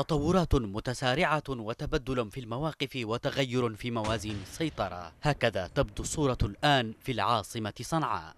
تطورات متسارعة وتبدل في المواقف وتغير في موازين السيطرة هكذا تبدو الصورة الآن في العاصمة صنعاء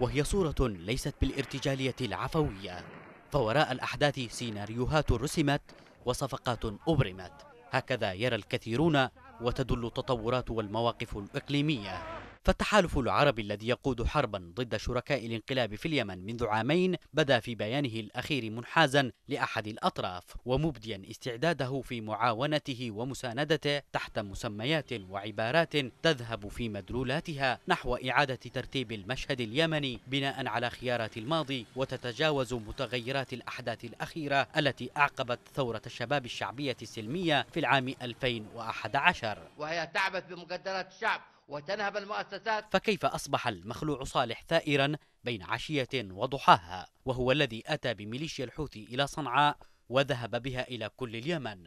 وهي صورة ليست بالارتجالية العفوية فوراء الأحداث سيناريوهات رسمت وصفقات أبرمت هكذا يرى الكثيرون وتدل التطورات والمواقف الإقليمية فالتحالف العربي الذي يقود حربا ضد شركاء الانقلاب في اليمن منذ عامين بدا في بيانه الأخير منحازا لأحد الأطراف ومبديا استعداده في معاونته ومساندته تحت مسميات وعبارات تذهب في مدلولاتها نحو إعادة ترتيب المشهد اليمني بناء على خيارات الماضي وتتجاوز متغيرات الأحداث الأخيرة التي أعقبت ثورة الشباب الشعبية السلمية في العام 2011 وهي تعبث بمقدرات الشعب وتنهب المؤسسات فكيف أصبح المخلوع صالح ثائرا بين عشية وضحاها وهو الذي أتى بميليشيا الحوثي إلى صنعاء وذهب بها إلى كل اليمن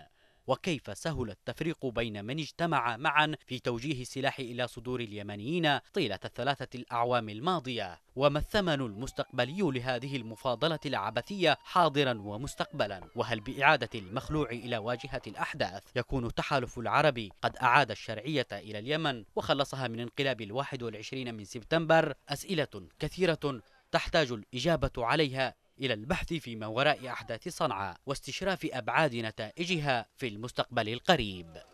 وكيف سهل التفريق بين من اجتمع معا في توجيه السلاح إلى صدور اليمنيين طيلة الثلاثة الأعوام الماضية وما الثمن المستقبلي لهذه المفاضلة العبثية حاضرا ومستقبلا وهل بإعادة المخلوع إلى واجهة الأحداث يكون التحالف العربي قد أعاد الشرعية إلى اليمن وخلصها من انقلاب الواحد والعشرين من سبتمبر أسئلة كثيرة تحتاج الإجابة عليها إلى البحث فيما وراء أحداث صنعاء واستشراف أبعاد نتائجها في المستقبل القريب